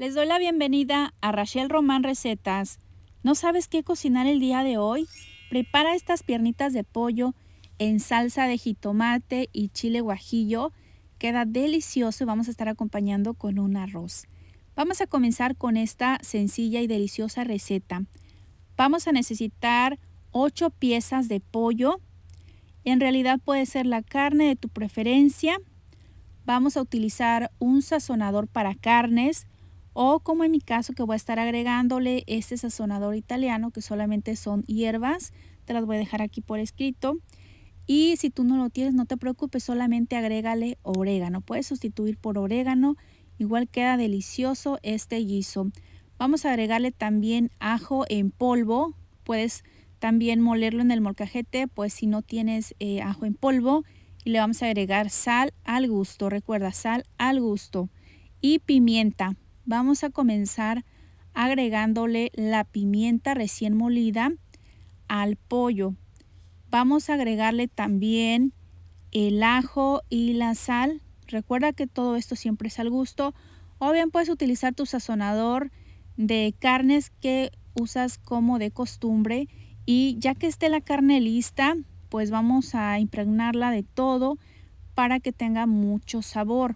Les doy la bienvenida a Rachel Román Recetas. ¿No sabes qué cocinar el día de hoy? Prepara estas piernitas de pollo en salsa de jitomate y chile guajillo. Queda delicioso y vamos a estar acompañando con un arroz. Vamos a comenzar con esta sencilla y deliciosa receta. Vamos a necesitar 8 piezas de pollo. En realidad puede ser la carne de tu preferencia. Vamos a utilizar un sazonador para carnes o como en mi caso que voy a estar agregándole este sazonador italiano que solamente son hierbas, te las voy a dejar aquí por escrito. Y si tú no lo tienes, no te preocupes, solamente agrégale orégano. Puedes sustituir por orégano, igual queda delicioso este guiso. Vamos a agregarle también ajo en polvo, puedes también molerlo en el molcajete, pues si no tienes eh, ajo en polvo. Y le vamos a agregar sal al gusto, recuerda, sal al gusto. Y pimienta, vamos a comenzar agregándole la pimienta recién molida al pollo. Vamos a agregarle también el ajo y la sal. Recuerda que todo esto siempre es al gusto. O bien puedes utilizar tu sazonador de carnes que usas como de costumbre. Y ya que esté la carne lista, pues vamos a impregnarla de todo para que tenga mucho sabor.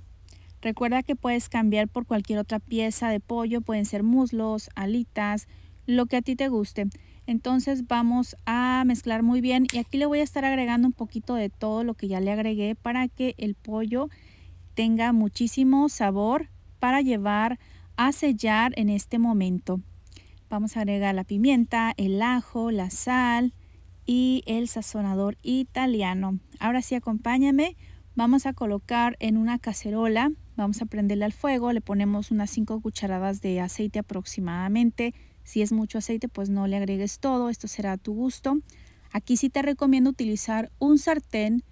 Recuerda que puedes cambiar por cualquier otra pieza de pollo, pueden ser muslos, alitas, lo que a ti te guste. Entonces vamos a mezclar muy bien y aquí le voy a estar agregando un poquito de todo lo que ya le agregué para que el pollo tenga muchísimo sabor para llevar a sellar en este momento. Vamos a agregar la pimienta, el ajo, la sal y el sazonador italiano. Ahora sí, acompáñame. Vamos a colocar en una cacerola Vamos a prenderle al fuego, le ponemos unas 5 cucharadas de aceite aproximadamente. Si es mucho aceite, pues no le agregues todo, esto será a tu gusto. Aquí sí te recomiendo utilizar un sartén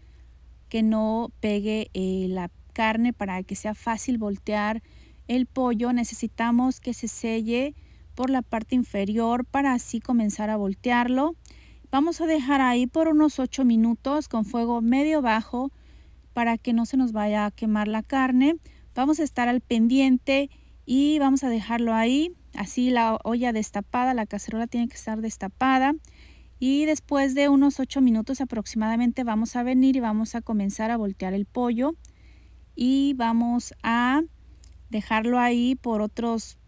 que no pegue eh, la carne para que sea fácil voltear el pollo. Necesitamos que se selle por la parte inferior para así comenzar a voltearlo. Vamos a dejar ahí por unos 8 minutos con fuego medio bajo para que no se nos vaya a quemar la carne. Vamos a estar al pendiente y vamos a dejarlo ahí. Así la olla destapada, la cacerola tiene que estar destapada. Y después de unos 8 minutos aproximadamente vamos a venir y vamos a comenzar a voltear el pollo. Y vamos a dejarlo ahí por otros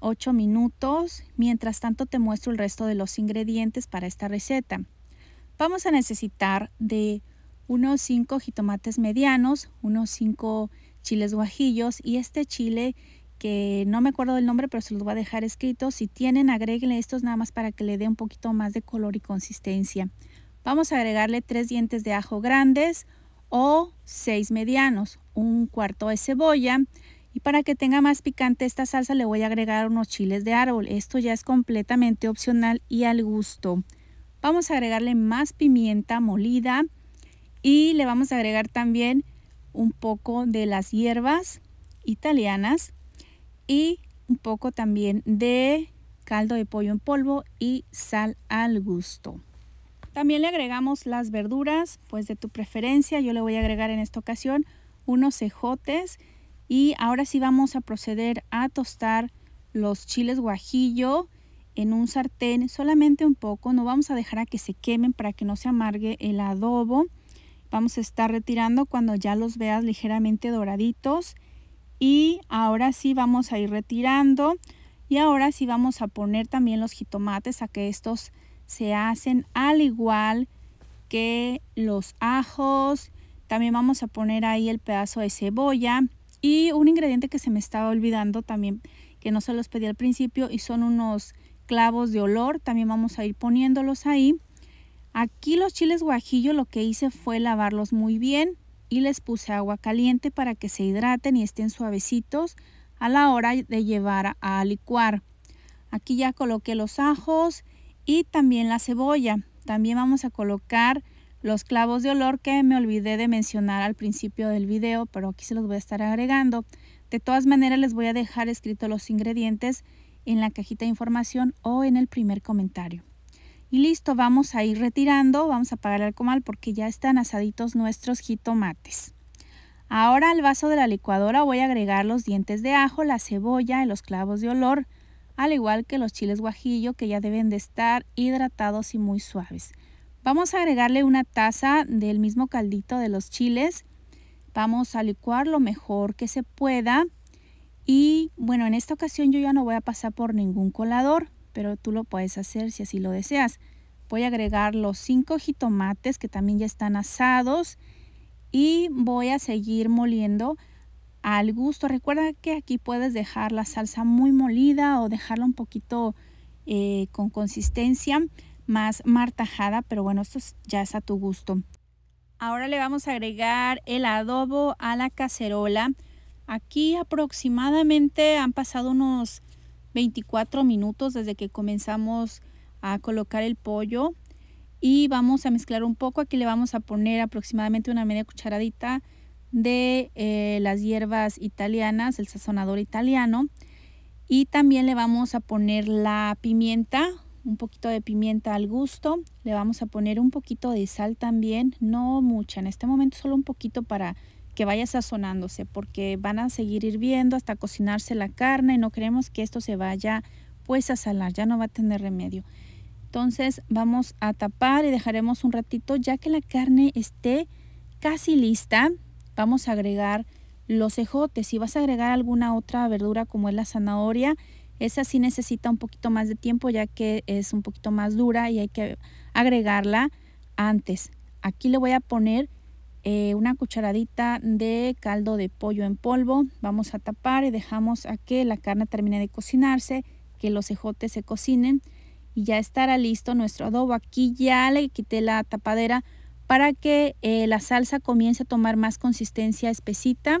8 minutos. Mientras tanto te muestro el resto de los ingredientes para esta receta. Vamos a necesitar de unos 5 jitomates medianos, unos 5 chiles guajillos y este chile que no me acuerdo del nombre, pero se los voy a dejar escrito. Si tienen, agréguenle estos nada más para que le dé un poquito más de color y consistencia. Vamos a agregarle tres dientes de ajo grandes o seis medianos, un cuarto de cebolla. Y para que tenga más picante esta salsa le voy a agregar unos chiles de árbol. Esto ya es completamente opcional y al gusto. Vamos a agregarle más pimienta molida y le vamos a agregar también un poco de las hierbas italianas y un poco también de caldo de pollo en polvo y sal al gusto. También le agregamos las verduras, pues de tu preferencia. Yo le voy a agregar en esta ocasión unos cejotes. Y ahora sí vamos a proceder a tostar los chiles guajillo en un sartén, solamente un poco. No vamos a dejar a que se quemen para que no se amargue el adobo. Vamos a estar retirando cuando ya los veas ligeramente doraditos. Y ahora sí vamos a ir retirando. Y ahora sí vamos a poner también los jitomates a que estos se hacen al igual que los ajos. También vamos a poner ahí el pedazo de cebolla. Y un ingrediente que se me estaba olvidando también, que no se los pedí al principio, y son unos clavos de olor. También vamos a ir poniéndolos ahí. Aquí los chiles guajillo lo que hice fue lavarlos muy bien y les puse agua caliente para que se hidraten y estén suavecitos a la hora de llevar a licuar. Aquí ya coloqué los ajos y también la cebolla. También vamos a colocar los clavos de olor que me olvidé de mencionar al principio del video, pero aquí se los voy a estar agregando. De todas maneras les voy a dejar escritos los ingredientes en la cajita de información o en el primer comentario. Y listo, vamos a ir retirando, vamos a apagar el comal porque ya están asaditos nuestros jitomates. Ahora al vaso de la licuadora voy a agregar los dientes de ajo, la cebolla y los clavos de olor, al igual que los chiles guajillo que ya deben de estar hidratados y muy suaves. Vamos a agregarle una taza del mismo caldito de los chiles. Vamos a licuar lo mejor que se pueda. Y bueno, en esta ocasión yo ya no voy a pasar por ningún colador pero tú lo puedes hacer si así lo deseas. Voy a agregar los 5 jitomates que también ya están asados y voy a seguir moliendo al gusto. Recuerda que aquí puedes dejar la salsa muy molida o dejarla un poquito eh, con consistencia más martajada, pero bueno, esto ya es a tu gusto. Ahora le vamos a agregar el adobo a la cacerola. Aquí aproximadamente han pasado unos 24 minutos desde que comenzamos a colocar el pollo y vamos a mezclar un poco. Aquí le vamos a poner aproximadamente una media cucharadita de eh, las hierbas italianas, el sazonador italiano. Y también le vamos a poner la pimienta, un poquito de pimienta al gusto. Le vamos a poner un poquito de sal también, no mucha, en este momento solo un poquito para que vaya sazonándose porque van a seguir hirviendo hasta cocinarse la carne y no queremos que esto se vaya pues a salar, ya no va a tener remedio. Entonces vamos a tapar y dejaremos un ratito ya que la carne esté casi lista. Vamos a agregar los ejotes. Si vas a agregar alguna otra verdura como es la zanahoria, esa sí necesita un poquito más de tiempo ya que es un poquito más dura y hay que agregarla antes. Aquí le voy a poner eh, una cucharadita de caldo de pollo en polvo. Vamos a tapar y dejamos a que la carne termine de cocinarse, que los ejotes se cocinen y ya estará listo nuestro adobo. Aquí ya le quité la tapadera para que eh, la salsa comience a tomar más consistencia espesita.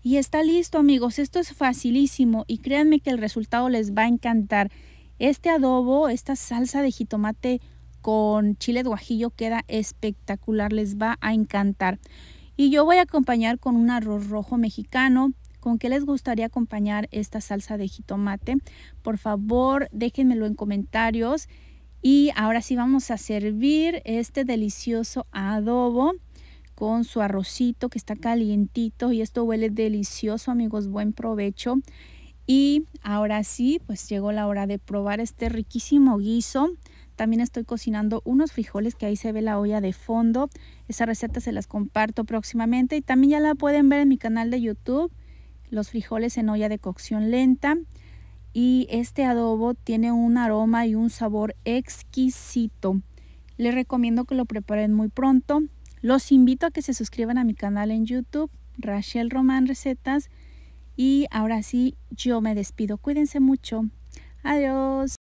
Y está listo amigos, esto es facilísimo y créanme que el resultado les va a encantar. Este adobo, esta salsa de jitomate con chile de guajillo queda espectacular, les va a encantar. Y yo voy a acompañar con un arroz rojo mexicano. ¿Con qué les gustaría acompañar esta salsa de jitomate? Por favor, déjenmelo en comentarios. Y ahora sí vamos a servir este delicioso adobo con su arrocito que está calientito y esto huele delicioso amigos, buen provecho. Y ahora sí, pues llegó la hora de probar este riquísimo guiso también estoy cocinando unos frijoles que ahí se ve la olla de fondo. Esa receta se las comparto próximamente y también ya la pueden ver en mi canal de YouTube. Los frijoles en olla de cocción lenta. Y este adobo tiene un aroma y un sabor exquisito. Les recomiendo que lo preparen muy pronto. Los invito a que se suscriban a mi canal en YouTube, Rachel Román Recetas. Y ahora sí, yo me despido. Cuídense mucho. Adiós.